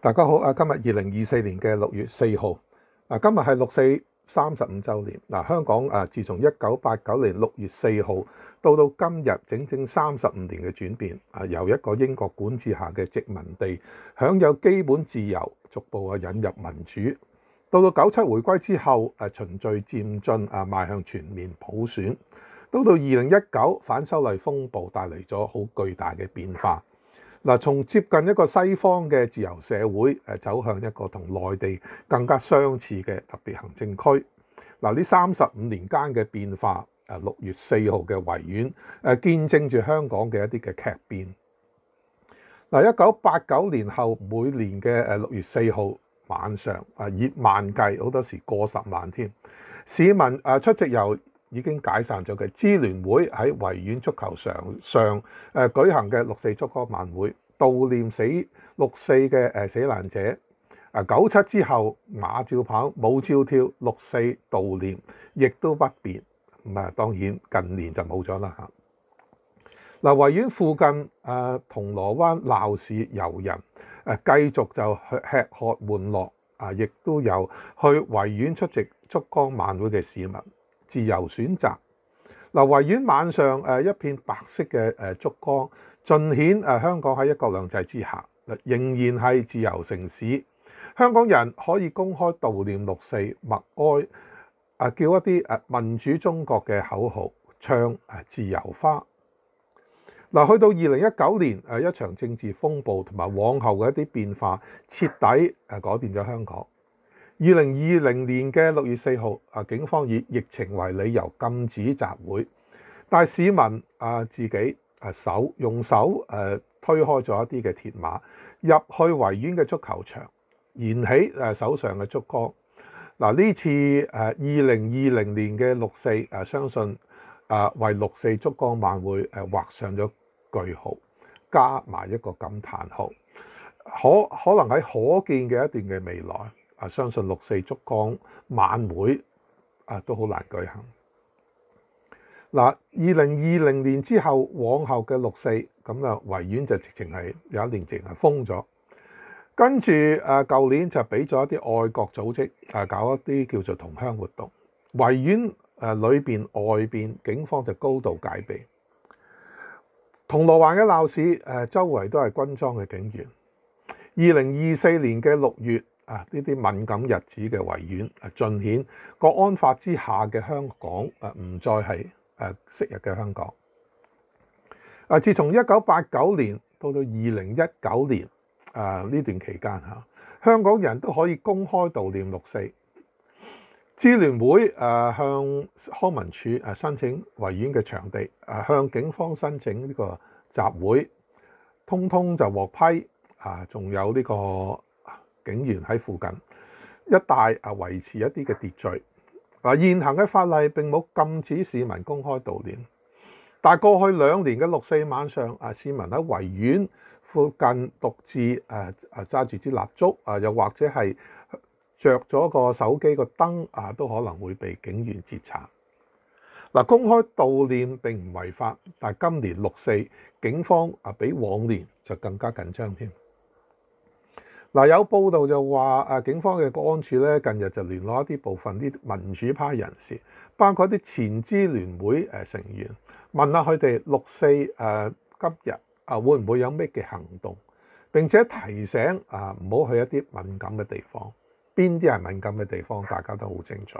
大家好，啊今日二零二四年嘅六月四号，嗱今日系六四三十五周年，嗱香港啊，自从一九八九年六月四号到到今日整整三十五年嘅转变，啊由一个英国管治下嘅殖民地，享有基本自由，逐步啊引入民主，到到九七回归之后，啊，循序渐进啊迈向全面普选，到到二零一九反修例风暴带嚟咗好巨大嘅变化。嗱，從接近一個西方嘅自由社會，誒走向一個同內地更加相似嘅特別行政區。嗱，呢三十五年間嘅變化，誒六月四號嘅維園，誒見證住香港嘅一啲嘅劇變。嗱，一九八九年後每年嘅誒六月四號晚上，啊以萬計，好多時過十萬添。市民誒出席由已經解散咗嘅支聯會喺維園足球場上誒舉行嘅六四足歌晚會。悼念死六四嘅誒死難者，啊九七之後馬照跑，舞照跳，六四悼念亦都不變。咁啊，當然近年就冇咗啦嚇。嗱，維園附近啊，銅鑼灣鬧市遊人誒，繼續就吃喝玩樂啊，亦都有去維園出席珠光晚會嘅市民自由選擇。嗱，維院晚上誒一片白色嘅誒燭光，盡顯誒香港喺一國兩制之下，仍然係自由城市。香港人可以公開悼念六四、默哀，啊叫一啲誒民主中國嘅口號，唱啊自由花。嗱，去到二零一九年誒一場政治風暴同埋往後嘅一啲變化，徹底誒改變咗香港。二零二零年嘅六月四號，啊，警方以疫情為理由禁止集會，但市民啊自己啊手用手誒推開咗一啲嘅鐵馬入去圍院嘅足球場，燃起誒手上嘅燭光。嗱，呢次誒二零二零年嘅六四誒，相信啊為六四燭光晚會誒畫上咗句號，加埋一個感嘆號。可可能喺可見嘅一段嘅未來。啊！相信六四燭光晚會啊，都好難舉行。嗱，二零二零年之後，往後嘅六四咁啊，維院就直情係有一年直情係封咗。跟住啊，舊年就俾咗一啲外國組織啊，搞一啲叫做同鄉活動。維院誒裏邊外邊，警方就高度戒備。銅鑼灣嘅鬧市誒，周圍都係軍裝嘅警員。二零二四年嘅六月。啊！呢啲敏感日子嘅维园尽显国安法之下嘅香港，唔再系誒昔日嘅香港。啊！自從一九八九年到到二零一九年啊呢段期間嚇，香港人都可以公開悼念六四。支联会誒向康文署誒申請维园嘅场地，誒向警方申請呢個集会，通通就获批。啊！仲有呢個。警員喺附近一帶啊，維持一啲嘅秩序。嗱，現行嘅法例並冇禁止市民公開悼念，但係過去兩年嘅六四晚上，啊，市民喺圍院附近獨自誒誒揸住支蠟燭啊，又或者係着咗個手機個燈啊，都可能會被警員截查。嗱，公開悼念並唔違法，但今年六四，警方啊比往年就更加緊張添。嗱，有報道就話啊，警方嘅國安處咧，近日就聯絡一啲部分啲民主派人士，包括啲前支聯會誒成員，問下佢哋六四誒今日啊會唔會有咩嘅行動，並且提醒啊唔好去一啲敏感嘅地方。邊啲係敏感嘅地方，大家都好清楚。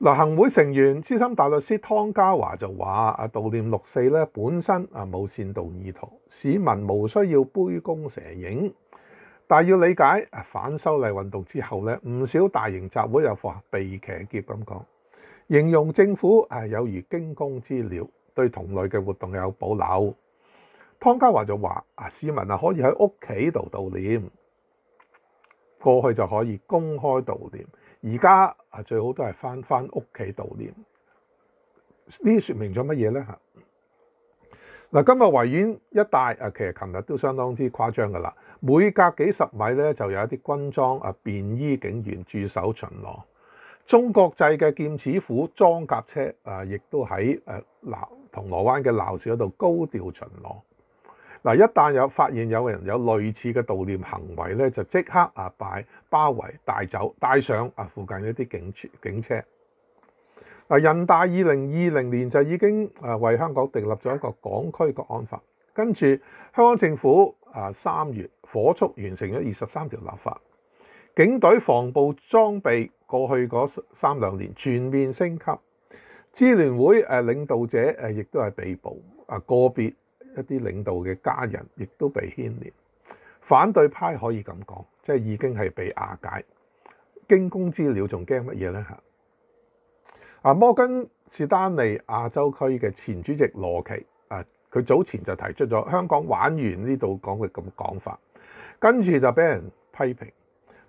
嗱，行會成員資深大律師湯家華就話：啊悼念六四咧，本身啊冇煽動意圖，市民無需要杯弓蛇影。但要理解啊，反修例運動之後咧，唔少大型集會又話被騎劫咁講，形容政府啊有如驚弓之鳥，對同類嘅活動有保留。湯家華就話啊，市民啊可以喺屋企度悼念，過去就可以公開悼念，而家啊最好都係翻返屋企悼念。呢啲説明咗乜嘢咧？嚇？嗱，今日维园一带啊，其实琴日都相当之夸张噶啦，每隔几十米咧就有一啲军装啊便衣警员驻守巡逻，中国制嘅剑齿虎装甲车啊，亦都喺诶闹铜锣湾嘅闹市嗰度高调巡逻。嗱，一旦有发现有人有类似嘅悼念行为咧，就即刻啊摆包围带走，带上啊附近一啲警車。警车。啊！人大二零二零年就已經啊為香港訂立咗一個港區國安法，跟住香港政府啊三月火速完成咗二十三條立法，警隊防暴裝備過去嗰三兩年全面升級，支聯會誒領導者誒亦都係被捕，啊個別一啲領導嘅家人亦都被牽連，反對派可以咁講，即係已經係被瓦解，驚公資料仲驚乜嘢呢？嚇？啊，摩根士丹利亞洲區嘅前主席羅奇啊，佢早前就提出咗香港玩完呢度講嘅咁講法，跟住就俾人批評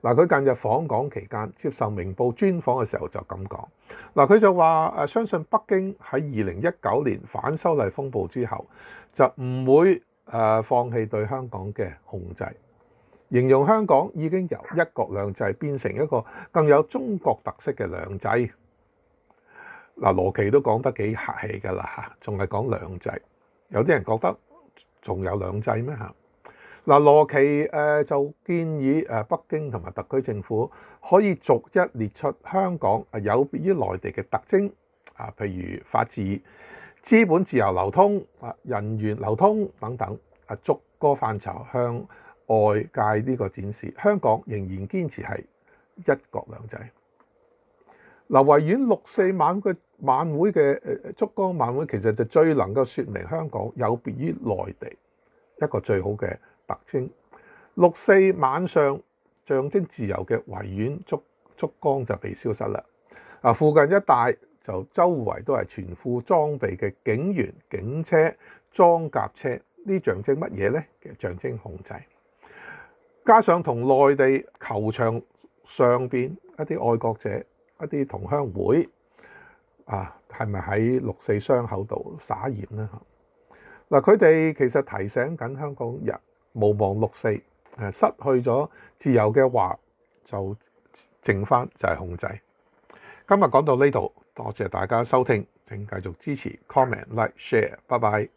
嗱。佢近日訪港期間接受明報專訪嘅時候就咁講嗱，佢就話誒相信北京喺二零一九年反修例風暴之後就唔會誒放棄對香港嘅控制，形容香港已經由一國兩制變成一個更有中國特色嘅兩制。嗱，羅奇都講得幾客氣㗎啦嚇，仲係講兩制。有啲人覺得仲有兩制咩嚇？嗱，羅奇誒就建議誒北京同埋特區政府可以逐一列出香港有別於內地嘅特徵啊，譬如法治、資本自由流通、啊人員流通等等啊，逐多範疇向外界呢個展示。香港仍然堅持係一國兩制。嗱，維繞六四晚嘅。晚會嘅誒燭光晚會其實就最能夠説明香港有別於內地一個最好嘅特徵。六四晚上象徵自由嘅圍院燭燭光就被消失啦。附近一帶就周圍都係全副裝備嘅警員、警車、裝甲車，呢象徵乜嘢呢？象徵控制。加上同內地球場上邊一啲愛國者、一啲同鄉會。啊，系咪喺六四傷口度撒鹽呢？嗱，佢哋其實提醒緊香港人，無忘六四，誒，失去咗自由嘅話，就剩翻就係控制。今日講到呢度，多謝大家收聽，請繼續支持，comment、like、share，拜拜。